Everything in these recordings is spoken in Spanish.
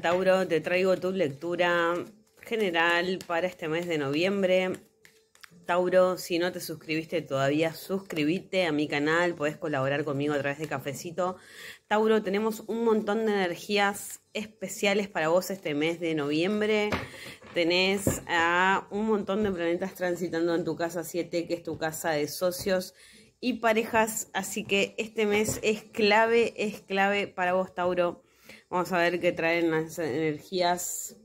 Tauro, te traigo tu lectura general para este mes de noviembre. Tauro, si no te suscribiste todavía, suscríbete a mi canal, podés colaborar conmigo a través de Cafecito. Tauro, tenemos un montón de energías especiales para vos este mes de noviembre. Tenés a un montón de planetas transitando en tu casa 7, que es tu casa de socios y parejas, así que este mes es clave, es clave para vos, Tauro. Vamos a ver qué traen las energías,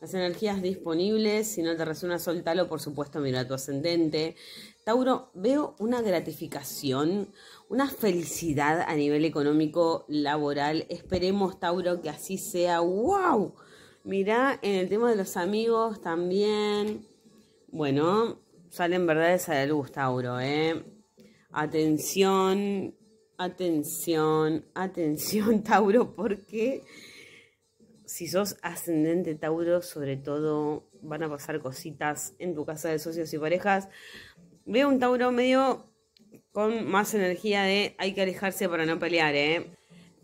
las energías disponibles. Si no te resuena, soltalo, por supuesto, mira tu ascendente. Tauro, veo una gratificación, una felicidad a nivel económico, laboral. Esperemos, Tauro, que así sea. ¡Wow! Mirá, en el tema de los amigos también. Bueno, salen verdades a la luz, Tauro, ¿eh? Atención, Atención, atención Tauro, porque si sos ascendente Tauro, sobre todo van a pasar cositas en tu casa de socios y parejas. Veo un Tauro medio con más energía de hay que alejarse para no pelear, ¿eh?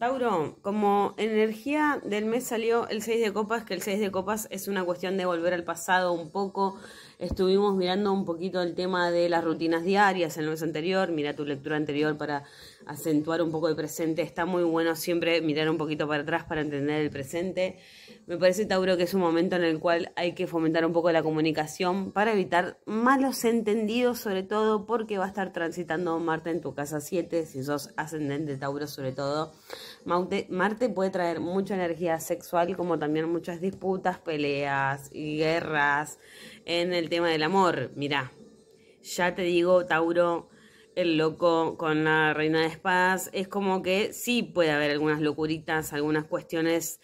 Tauro, como energía del mes salió el 6 de copas, que el 6 de copas es una cuestión de volver al pasado un poco. Estuvimos mirando un poquito el tema de las rutinas diarias en el mes anterior, mira tu lectura anterior para acentuar un poco el presente. Está muy bueno siempre mirar un poquito para atrás para entender el presente. Me parece, Tauro, que es un momento en el cual hay que fomentar un poco la comunicación para evitar malos entendidos, sobre todo porque va a estar transitando Marte en tu casa 7, si sos ascendente Tauro sobre todo. Marte, puede traer mucha energía sexual, como también muchas disputas, peleas y guerras en el tema del amor. Mirá, ya te digo, Tauro, el loco con la reina de espadas, es como que sí puede haber algunas locuritas, algunas cuestiones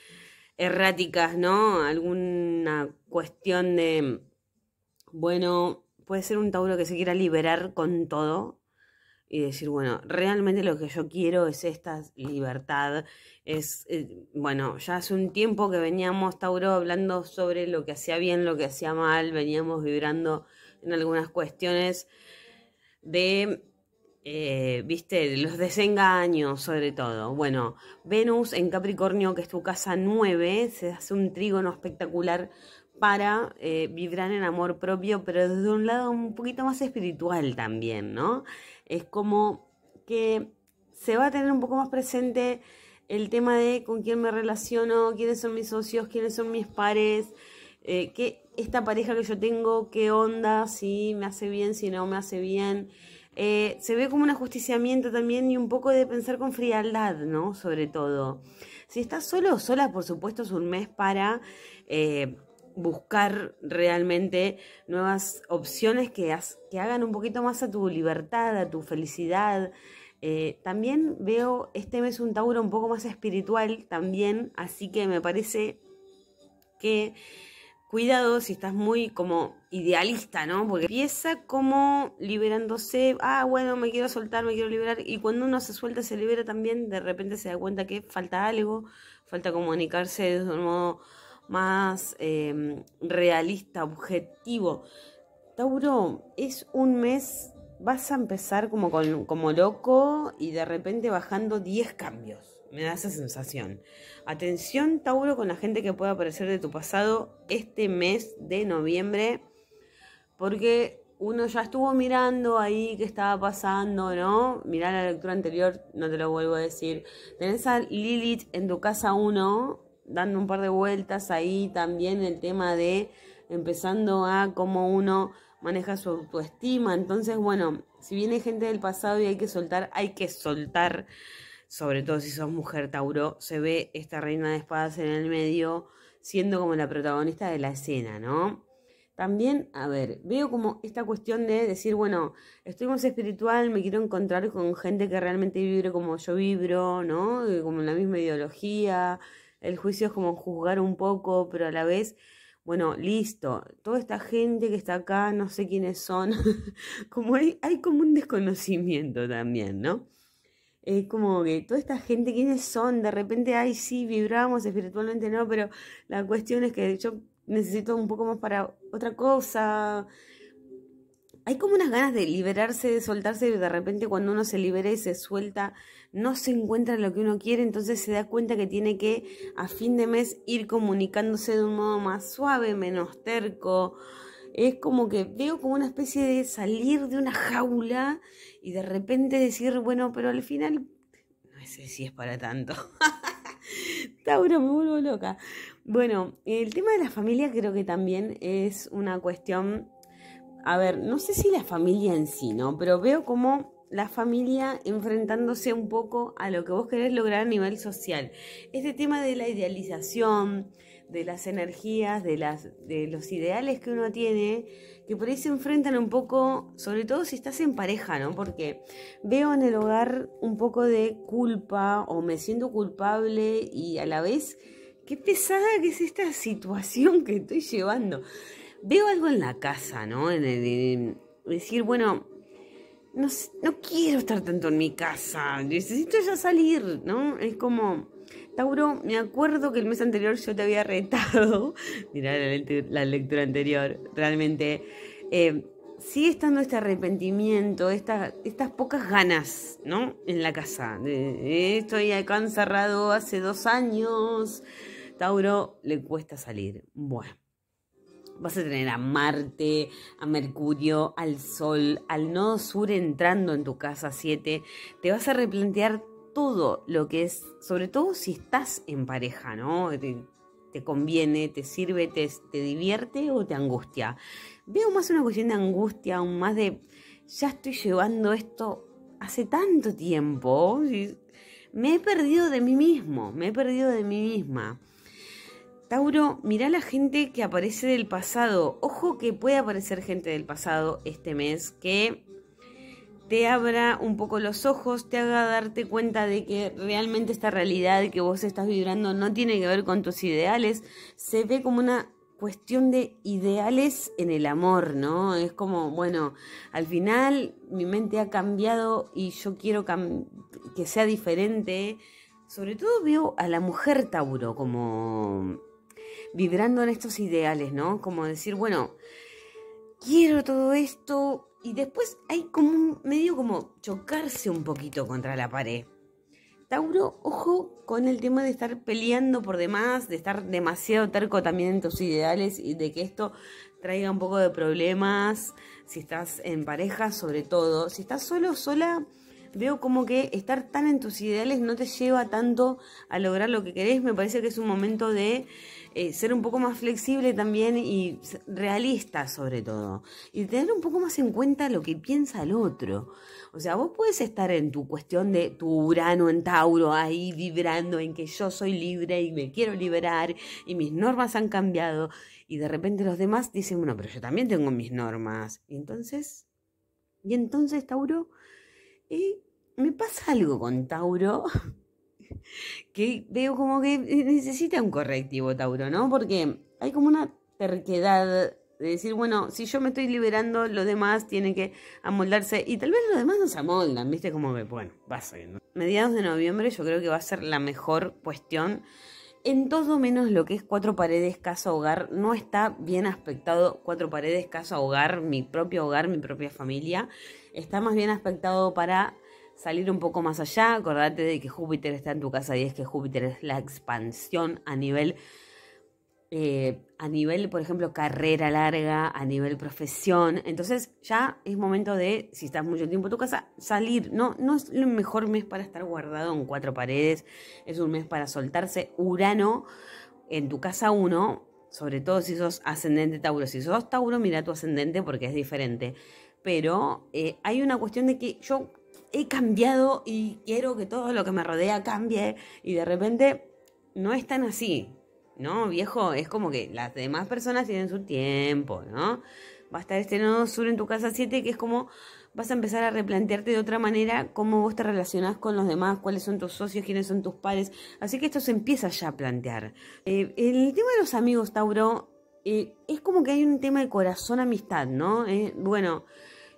erráticas, ¿no? Alguna cuestión de, bueno, puede ser un Tauro que se quiera liberar con todo y decir, bueno, realmente lo que yo quiero es esta libertad. Es, eh, bueno, ya hace un tiempo que veníamos, Tauro, hablando sobre lo que hacía bien, lo que hacía mal, veníamos vibrando en algunas cuestiones de eh, viste, los desengaños sobre todo. Bueno, Venus en Capricornio, que es tu casa nueve se hace un trígono espectacular para eh, vibrar en amor propio, pero desde un lado un poquito más espiritual también, ¿no? Es como que se va a tener un poco más presente el tema de con quién me relaciono, quiénes son mis socios, quiénes son mis pares, eh, qué esta pareja que yo tengo, qué onda, si me hace bien, si no me hace bien. Eh, se ve como un ajusticiamiento también y un poco de pensar con frialdad, ¿no? Sobre todo. Si estás solo o sola, por supuesto, es un mes para eh, buscar realmente nuevas opciones que, hagan un poquito más a tu libertad, a tu felicidad. Eh, también veo este mes un Tauro un poco más espiritual también, así que me parece que cuidado si estás muy como idealista, ¿no? Porque empieza como liberándose, ah, bueno, me quiero soltar, me quiero liberar, y cuando uno se suelta, se libera también, de repente se da cuenta que falta algo, falta comunicarse de un modo más em, realista, objetivo. Tauro, es un mes, vas a empezar como, como loco y de repente bajando 10 cambios me da esa sensación. Atención, Tauro, con la gente que pueda aparecer de tu pasado este mes de noviembre, porque uno ya estuvo mirando ahí qué estaba pasando, ¿no? Mirá la lectura anterior, no te lo vuelvo a decir. Tenés a Lilith en tu casa uno dando un par de vueltas ahí también el tema de empezando a cómo uno maneja su autoestima. Entonces, bueno, si viene gente del pasado y hay que soltar, hay que soltar sobre todo si sos mujer Tauro, se ve esta reina de espadas en el medio siendo como la protagonista de la escena, ¿no? También, a ver, veo como esta cuestión de decir, bueno, estoy más espiritual, me quiero encontrar con gente que realmente vibre como yo vibro, ¿no? Eh, como la misma ideología, el juicio es como juzgar un poco, pero a la vez, bueno, listo, toda esta gente que está acá, no sé quiénes son, como hay, hay como un desconocimiento también, ¿no? Es como que toda esta gente, ¿quiénes son? De repente, ay, sí, vibramos, espiritualmente no, pero la cuestión es que yo necesito un poco más para otra cosa. Hay como unas ganas de liberarse, de soltarse, y de repente cuando uno se libera y se suelta, no se encuentra lo que uno quiere, entonces se da cuenta que tiene que a fin de mes ir comunicándose de un modo más suave, menos terco, es como que veo como una especie de salir de una jaula y de repente decir, bueno, pero al final no sé si es para tanto. Tauro, me vuelvo loca. Bueno, el tema de la familia creo que también es una cuestión, a ver, no sé si la familia en sí, ¿no? Pero veo como la familia enfrentándose un poco a lo que vos querés lograr a nivel social. Este tema de la idealización, de las energías, de, las, de los ideales que uno tiene, que por ahí se enfrentan un poco, sobre todo si estás en pareja, ¿no? Porque veo en el hogar un poco de culpa o me siento culpable y a la vez, qué pesada que es esta situación que estoy llevando. Veo algo en la casa, ¿no? decir, bueno, no, no quiero estar tanto en mi casa, necesito ya salir, ¿no? Es como Tauro, me acuerdo que el mes anterior yo te había retado. Mirá la, lectura, anterior. Realmente eh, sigue estando este arrepentimiento, estas pocas ganas, ¿no? En la casa. Eh, estoy acá encerrado hace dos años. Tauro, le cuesta salir. Bueno. Vas a tener a Marte, a Mercurio, al Sol, al nodo sur entrando en tu casa 7. Te vas a replantear todo lo que es, sobre todo si estás en pareja, ¿no? Te, conviene, te sirve, te, te, divierte o te angustia. Veo más una cuestión de angustia, aún más de, ya estoy llevando esto hace tanto tiempo, me he perdido de mí mismo, me he perdido de mí misma. Tauro, mira la gente que aparece del pasado. Ojo que puede aparecer gente del pasado este mes que te abra un poco los ojos, te haga darte cuenta de que realmente esta realidad que vos estás vibrando no tiene que ver con tus ideales, se ve como una cuestión de ideales en el amor, ¿no? Es como, bueno, al final mi mente ha cambiado y yo quiero que sea diferente. Sobre todo veo a la mujer Tauro como vibrando en estos ideales, ¿no? Como decir, bueno, quiero todo esto, y después hay como un medio como chocarse un poquito contra la pared. Tauro, ojo con el tema de estar peleando por demás, de estar demasiado terco también en tus ideales y de que esto traiga un poco de problemas. Si estás en pareja, sobre todo. Si estás solo, sola, veo como que estar tan en tus ideales no te lleva tanto a lograr lo que querés. Me parece que es un momento de eh, ser un poco más flexible también y realista sobre todo. Y tener un poco más en cuenta lo que piensa el otro. O sea, vos puedes estar en tu cuestión de tu Urano en Tauro ahí vibrando en que yo soy libre y me quiero liberar y mis normas han cambiado. Y de repente los demás dicen, bueno, pero yo también tengo mis normas. Y entonces, y entonces, Tauro, y me pasa algo con Tauro, que veo como que necesita un correctivo Tauro, ¿no? Porque hay como una terquedad de decir, bueno, si yo me estoy liberando, los demás tienen que amoldarse. Y tal vez los demás no se amoldan, ¿viste? Como que, bueno, va Mediados de noviembre yo creo que va a ser la mejor cuestión. En todo menos lo que es cuatro paredes, casa, hogar. No está bien aspectado cuatro paredes, casa, hogar, mi propio hogar, mi propia familia está más bien aspectado para salir un poco más allá. Acordate de que Júpiter está en tu casa 10, que Júpiter es la expansión a nivel, eh, a nivel, por ejemplo, carrera larga, a nivel profesión. Entonces ya es momento de, si estás mucho tiempo en tu casa, salir. No, no es el mejor mes para estar guardado en cuatro paredes. Es un mes para soltarse. Urano en tu casa 1. Sobre todo si sos ascendente Tauro. Si sos Tauro, mira tu ascendente porque es diferente pero eh, hay una cuestión de que yo he cambiado y quiero que todo lo que me rodea cambie y de repente no es tan así, ¿no? Viejo, es como que las demás personas tienen su tiempo, ¿no? Va a estar este nodo sur en tu casa 7 que es como vas a empezar a replantearte de otra manera cómo vos te relacionás con los demás, cuáles son tus socios, quiénes son tus pares. Así que esto se empieza ya a plantear. Eh, el tema de los amigos, Tauro, eh, es como que hay un tema de corazón-amistad, ¿no? bueno,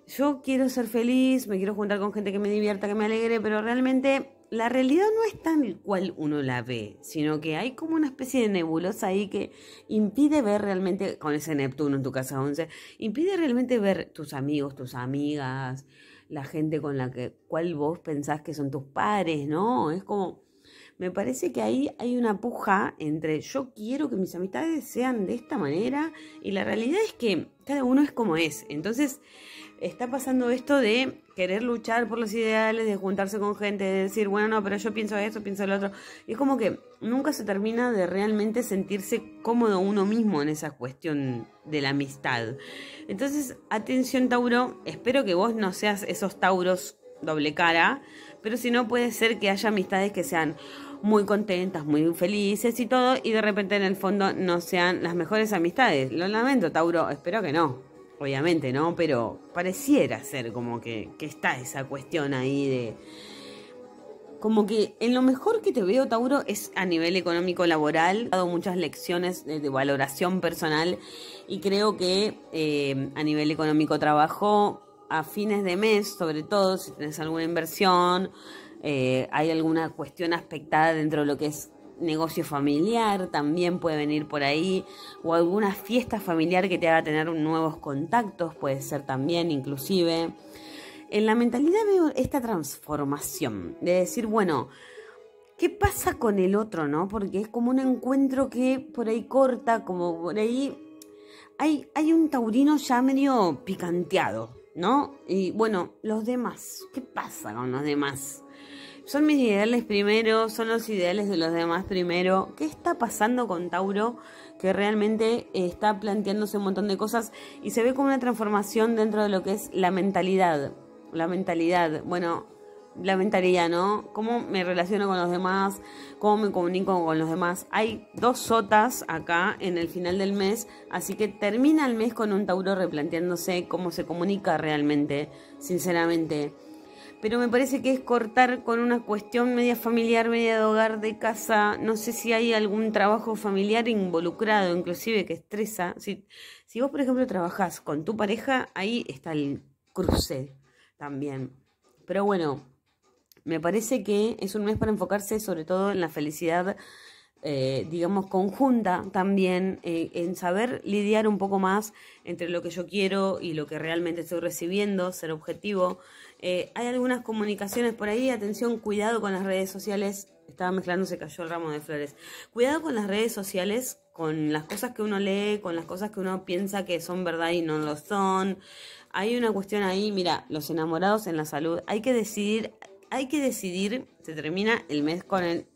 yo quiero ser feliz, me quiero juntar con gente que me divierta, que me alegre, pero realmente la realidad no es tan cual uno la ve, sino que hay como una especie de nebulosa ahí que impide ver realmente, con ese Neptuno en tu casa 11, impide realmente ver tus amigos, tus amigas, la gente con la que, cual vos pensás que son tus padres, ¿no? Es como, me parece que ahí hay una puja entre yo quiero que mis amistades sean de esta manera y la realidad es que cada uno es como es. Entonces, está pasando esto de querer luchar por los ideales, de juntarse con gente, de decir, bueno, no, pero yo pienso esto, pienso lo otro. Y es como que nunca se termina de realmente sentirse cómodo uno mismo en esa cuestión de la amistad. Entonces, atención Tauro, espero que vos no seas esos Tauros doble cara, pero si no puede ser que haya amistades que sean muy contentas, muy felices y todo, y de repente en el fondo no sean las mejores amistades. Lo lamento, Tauro, espero que no obviamente, ¿no? Pero pareciera ser como que, está esa cuestión ahí de... Como que en lo mejor que te veo, Tauro, es a nivel económico laboral. He dado muchas lecciones de, valoración personal y creo que eh, a nivel económico trabajo, a fines de mes, sobre todo si tienes alguna inversión, eh, hay alguna cuestión aspectada dentro de lo que es negocio familiar también puede venir por ahí, o alguna fiesta familiar que te haga tener nuevos contactos, puede ser también inclusive. En la mentalidad veo esta transformación, de decir, bueno, ¿qué pasa con el otro, no? Porque es como un encuentro que por ahí corta, como por ahí hay, hay un taurino ya medio picanteado, ¿no? Y bueno, los demás, ¿qué pasa con los demás? Son mis ideales primero, son los ideales de los demás primero. ¿Qué está pasando con Tauro? Que realmente eh, está planteándose un montón de cosas y se ve como una transformación dentro de lo que es la mentalidad. La mentalidad, bueno, la mentalidad, ¿no? Cómo me relaciono con los demás, cómo me comunico con los demás. Hay dos sotas acá en el final del mes, así que termina el mes con un Tauro replanteándose cómo se comunica realmente, sinceramente pero me parece que es cortar con una cuestión media familiar, media de hogar, de casa. No sé si hay algún trabajo familiar involucrado, inclusive que estresa. Si, si vos, por ejemplo, trabajás con tu pareja, ahí está el cruce también. Pero bueno, me parece que es un mes para enfocarse sobre todo en la felicidad. Eh, digamos, conjunta también, eh, en saber lidiar un poco más entre lo que yo quiero y lo que realmente estoy recibiendo, ser objetivo, eh, hay algunas comunicaciones por ahí, atención, cuidado con las redes sociales. Estaba mezclando, se cayó el ramo de flores. Cuidado con las redes sociales, con las cosas que uno lee, con las cosas que uno piensa que son verdad y no lo son. Hay una cuestión ahí, mira, los enamorados en la salud. Hay que decidir, hay que decidir, se termina el mes con el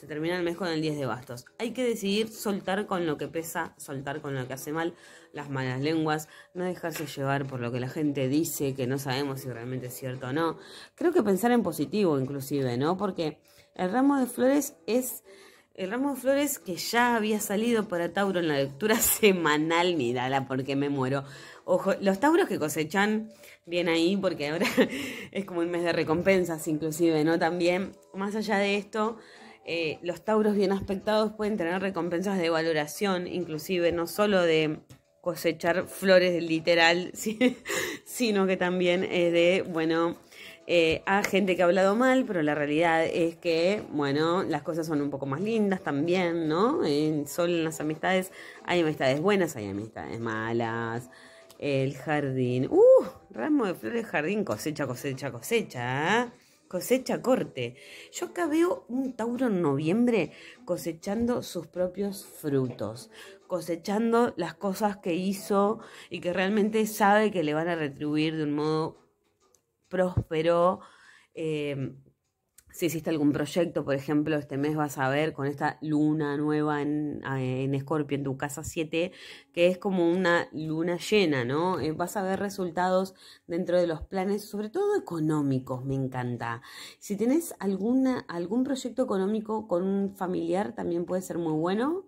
se termina el mes con el 10 de bastos. Hay que decidir soltar con lo que pesa, soltar con lo que hace mal, las malas lenguas, no dejarse llevar por lo que la gente dice, que no sabemos si realmente es cierto o no. Creo que pensar en positivo inclusive, ¿no? Porque el ramo de flores es... El ramo de flores que ya había salido para Tauro en la lectura semanal, mirala porque me muero. Ojo, los Tauros que cosechan bien ahí, porque ahora es como un mes de recompensas, inclusive, ¿no? También, más allá de esto, eh, los tauros bien aspectados pueden tener recompensas de valoración, inclusive no solo de cosechar flores literal, sino que también es de, bueno, eh, a gente que ha hablado mal, pero la realidad es que, bueno, las cosas son un poco más lindas también, ¿no? solo en las amistades hay amistades buenas, hay amistades malas. El jardín. ¡Uh! Ramo de flores, jardín, cosecha, cosecha, cosecha cosecha corte. Yo acá veo un Tauro en noviembre cosechando sus propios frutos, cosechando las cosas que hizo y que realmente sabe que le van a retribuir de un modo próspero, eh, si hiciste algún proyecto, por ejemplo, este mes vas a ver con esta luna nueva en, ah, Escorpio, en tu casa 7, que es como una luna llena, ¿no? Eh, vas a ver resultados dentro de los planes, sobre todo económicos, me encanta. Si tenés alguna, algún proyecto económico con un familiar, también puede ser muy bueno.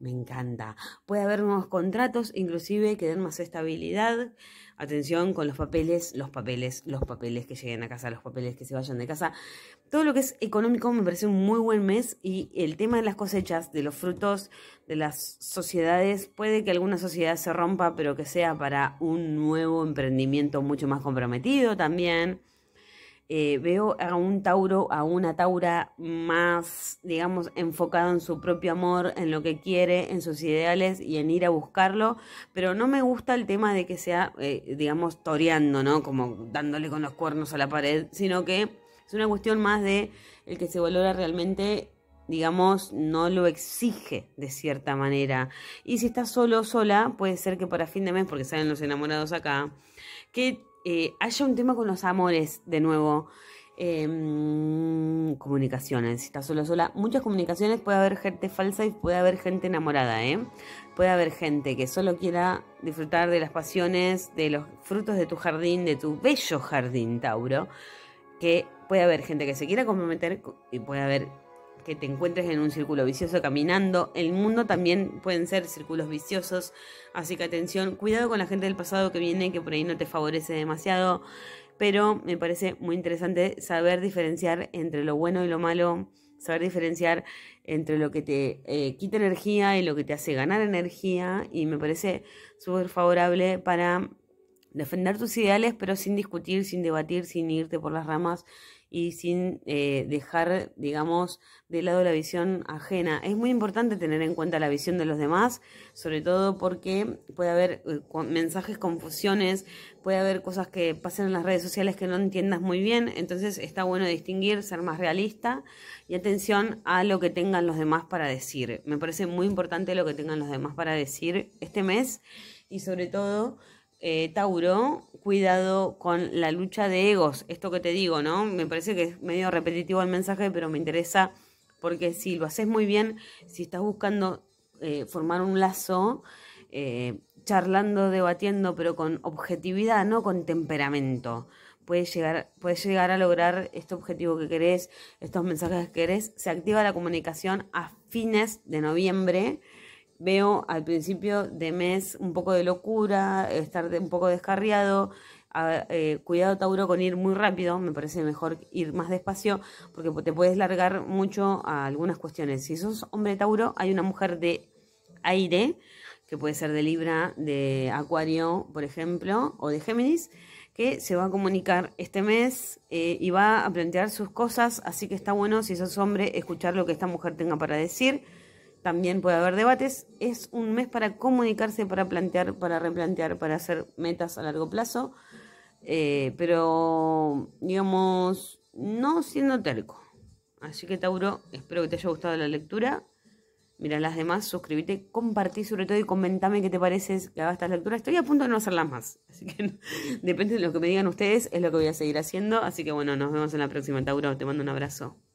Me encanta. Puede haber nuevos contratos, inclusive que den más estabilidad. Atención con los papeles, los papeles, los papeles que lleguen a casa, los papeles que se vayan de casa. Todo lo que es económico me parece un muy buen mes y el tema de las cosechas, de los frutos, de las sociedades, puede que alguna sociedad se rompa, pero que sea para un nuevo emprendimiento mucho más comprometido también. Eh, veo a un Tauro, a una Taura más, digamos, enfocado en su propio amor, en lo que quiere, en sus ideales y en ir a buscarlo, pero no me gusta el tema de que sea, eh, digamos, toreando, ¿no? Como dándole con los cuernos a la pared, sino que es una cuestión más de el que se valora realmente digamos, no lo exige de cierta manera. Y si está solo o sola, puede ser que para fin de mes, porque salen los enamorados acá, que eh, haya un tema con los amores de nuevo. Em, comunicaciones, eh, si estás sola sola, muchas comunicaciones puede haber gente falsa y puede haber gente enamorada, ¿eh? Puede haber gente que solo quiera disfrutar de las pasiones, de los frutos de tu jardín, de tu bello jardín, Tauro, que puede haber gente que se quiera comprometer y puede haber que te encuentres en un círculo vicioso caminando. El mundo también pueden ser círculos viciosos, así que atención, cuidado con la gente del pasado que viene, que por ahí no te favorece demasiado, pero me parece muy interesante saber diferenciar entre lo bueno y lo malo, saber diferenciar entre lo que te eh, quita energía y lo que te hace ganar energía, y me parece súper favorable para defender tus ideales, pero sin discutir, sin debatir, sin irte por las ramas y sin eh, dejar, digamos, de lado la visión ajena. Es muy importante tener en cuenta la visión de los demás, sobre todo porque puede haber eh, mensajes, confusiones, puede haber cosas que pasen en las redes sociales que no entiendas muy bien, entonces está bueno distinguir, ser más realista y atención a lo que tengan los demás para decir. Me parece muy importante lo que tengan los demás para decir este mes y sobre todo eh, Tauro, cuidado con la lucha de egos. Esto que te digo, ¿no? Me parece que es medio repetitivo el mensaje, pero me interesa porque si lo haces muy bien, si estás buscando eh, formar un lazo, eh, charlando, debatiendo, pero con objetividad, no con temperamento. Puedes llegar, puedes llegar a lograr este objetivo que querés, estos mensajes que querés. Se activa la comunicación a fines de noviembre veo al principio de mes un poco de locura, estar un poco descarriado. Eh, cuidado Tauro con ir muy rápido, me parece mejor ir más despacio porque te puedes largar mucho a algunas cuestiones. Si sos hombre Tauro, hay una mujer de aire, que puede ser de Libra, de Acuario, por ejemplo, o de Géminis, que se va a comunicar este mes eh, y va a plantear sus cosas, así que está bueno si sos hombre escuchar lo que esta mujer tenga para decir también puede haber debates, es un mes para comunicarse, para plantear, para replantear, para hacer metas a largo plazo, eh, pero digamos, no siendo terco. Así que Tauro, espero que te haya gustado la lectura. Mira las demás, suscríbete, compartí sobre todo y comentame qué te parece que haga estas lecturas. Estoy a punto de no hacerlas más, así que depende de lo que me digan ustedes, es lo que voy a seguir haciendo. Así que bueno, nos vemos en la próxima, Tauro. Te mando un abrazo.